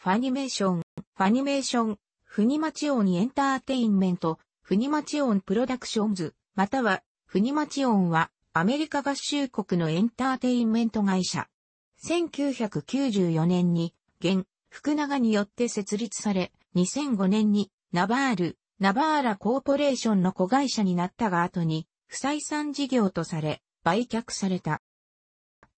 ファニメーション、ファニメーション、フニマチオンエンターテインメント、フニマチオンプロダクションズ、または、フニマチオンは、アメリカ合衆国のエンターテインメント会社。1994年に、現、福永によって設立され、2005年に、ナバール、ナバーラコーポレーションの子会社になったが後に、不採算事業とされ、売却された。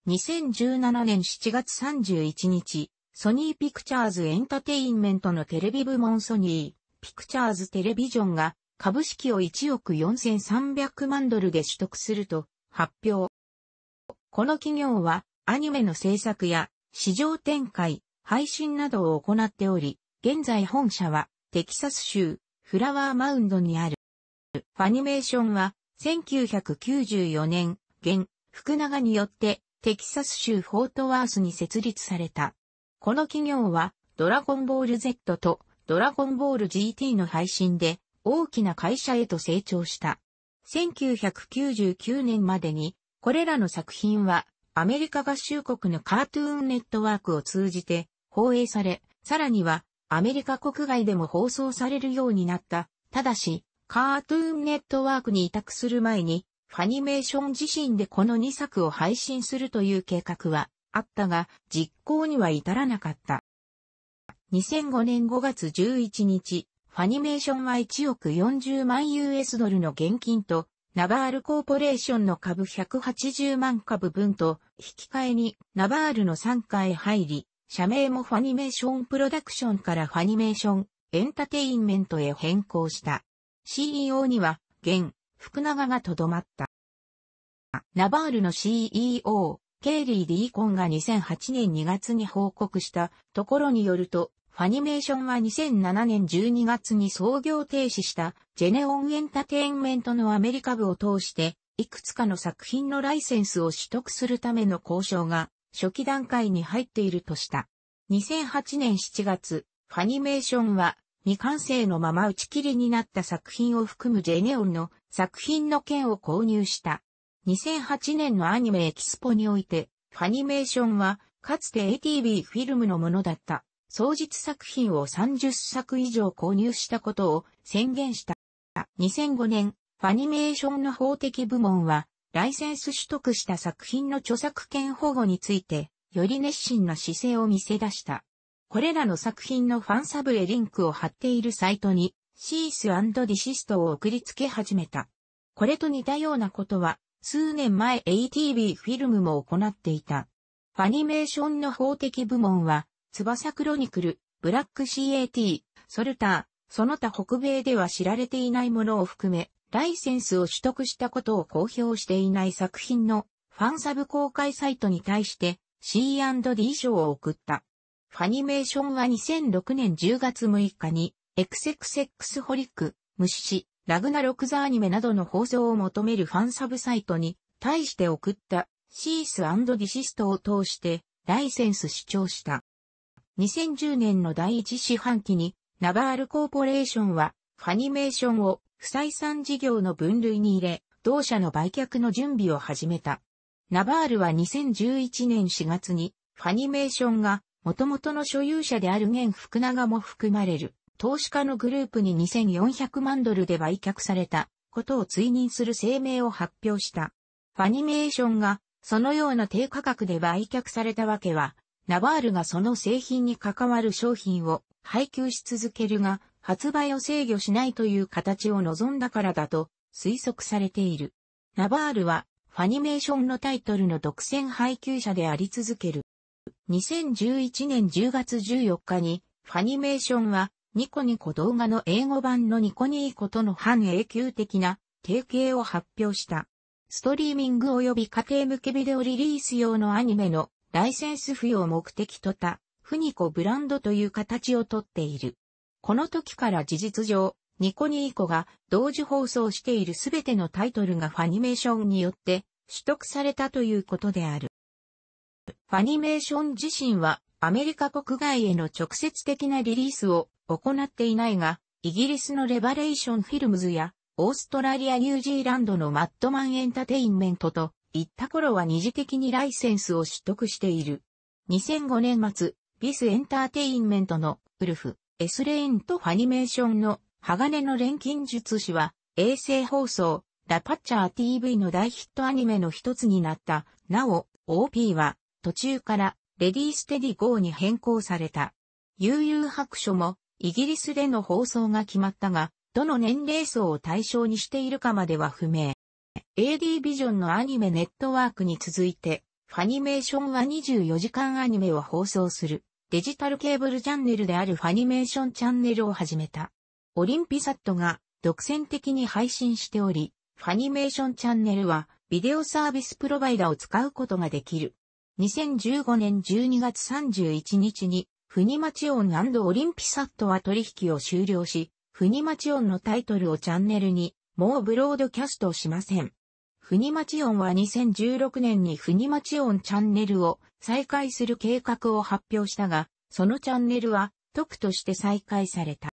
2017年7月31日、ソニーピクチャーズエンタテインメントのテレビ部門ソニーピクチャーズテレビジョンが株式を1億4300万ドルで取得すると発表。この企業はアニメの制作や市場展開、配信などを行っており、現在本社はテキサス州フラワーマウンドにある。ファニメーションは1994年、現、福永によってテキサス州フォートワースに設立された。この企業は、ドラゴンボール Z とドラゴンボール GT の配信で大きな会社へと成長した。1999年までに、これらの作品は、アメリカ合衆国のカートゥーンネットワークを通じて放映され、さらには、アメリカ国外でも放送されるようになった。ただし、カートゥーンネットワークに委託する前に、ファニメーション自身でこの2作を配信するという計画はあったが、実行には至らなかった。2005年5月11日、ファニメーションは1億40万 US ドルの現金と、ナバールコーポレーションの株180万株分と、引き換えにナバールの参加へ入り、社名もファニメーションプロダクションからファニメーションエンタテインメントへ変更した。CEO には、現、福永がとどまった。ナバールの CEO、ケイリー・ディーコンが2008年2月に報告したところによると、ファニメーションは2007年12月に創業停止したジェネオンエンタテインメントのアメリカ部を通して、いくつかの作品のライセンスを取得するための交渉が初期段階に入っているとした。2008年7月、ファニメーションは未完成のまま打ち切りになった作品を含むジェネオンの作品の件を購入した。2008年のアニメエキスポにおいて、ファニメーションは、かつて ATV フィルムのものだった、創実作品を30作以上購入したことを宣言した。2005年、ファニメーションの法的部門は、ライセンス取得した作品の著作権保護について、より熱心な姿勢を見せ出した。これらの作品のファンサブへリンクを貼っているサイトに、シースディシストを送りつけ始めた。これと似たようなことは、数年前 ATV フィルムも行っていた。ファニメーションの法的部門は、翼クロニクル、ブラック CAT、ソルター、その他北米では知られていないものを含め、ライセンスを取得したことを公表していない作品のファンサブ公開サイトに対して C&D 賞を送った。ファニメーションは2006年10月6日に、エクセクセックスホリック、無視し、ラグナロクザアニメなどの放送を求めるファンサブサイトに対して送ったシースディシストを通してライセンス主張した。2010年の第一四半期にナバールコーポレーションはファニメーションを不採算事業の分類に入れ、同社の売却の準備を始めた。ナバールは2011年4月にファニメーションが元々の所有者である現福永も含まれる投資家のグループに2400万ドルで売却されたことを追認する声明を発表した。ファニメーションがそのような低価格で売却されたわけは、ナバールがその製品に関わる商品を配給し続けるが、発売を制御しないという形を望んだからだと推測されている。ナバールはファニメーションのタイトルの独占配給者であり続ける。2011年10月14日にファニメーションはニコニコ動画の英語版のニコニーコとの半永久的な提携を発表した。ストリーミング及び家庭向けビデオリリース用のアニメのライセンス付与を目的とた、フニコブランドという形をとっている。この時から事実上、ニコニーコが同時放送しているすべてのタイトルがファニメーションによって取得されたということである。ファニメーション自身はアメリカ国外への直接的なリリースを行っていないが、イギリスのレバレーションフィルムズや、オーストラリア・ニュージーランドのマットマンエンタテインメントと、いった頃は二次的にライセンスを取得している。2005年末、ビスエンターテインメントのウルフ、エスレインとファニメーションの鋼の錬金術師は、衛星放送、ラパッチャー TV の大ヒットアニメの一つになった。なお、OP は、途中からレディーステディ号に変更された。悠々白書も、イギリスでの放送が決まったが、どの年齢層を対象にしているかまでは不明。AD ビジョンのアニメネットワークに続いて、ファニメーションは24時間アニメを放送する、デジタルケーブルチャンネルであるファニメーションチャンネルを始めた。オリンピサットが独占的に配信しており、ファニメーションチャンネルはビデオサービスプロバイダを使うことができる。2015年12月31日に、マチオンオリンピサットは取引を終了し、マチオンのタイトルをチャンネルに、もうブロードキャストしません。マチオンは2016年にマチオンチャンネルを再開する計画を発表したが、そのチャンネルは、特として再開された。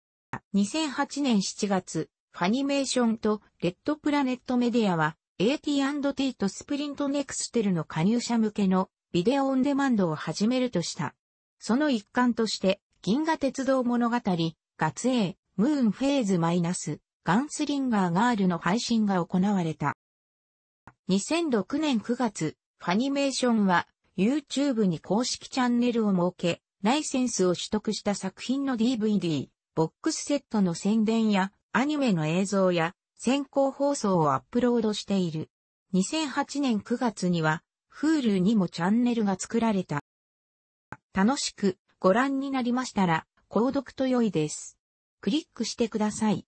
2008年7月、ファニメーションとレッドプラネットメディアは AT&T とスプリントネクステルの加入者向けのビデオオンデマンドを始めるとした。その一環として、銀河鉄道物語、月影、ムーンフェーズマイナス、ガンスリンガーガールの配信が行われた。2006年9月、ファニメーションは YouTube に公式チャンネルを設け、ライセンスを取得した作品の DVD、ボックスセットの宣伝やアニメの映像や先行放送をアップロードしている。2008年9月には Hulu にもチャンネルが作られた。楽しくご覧になりましたら、購読と良いです。クリックしてください。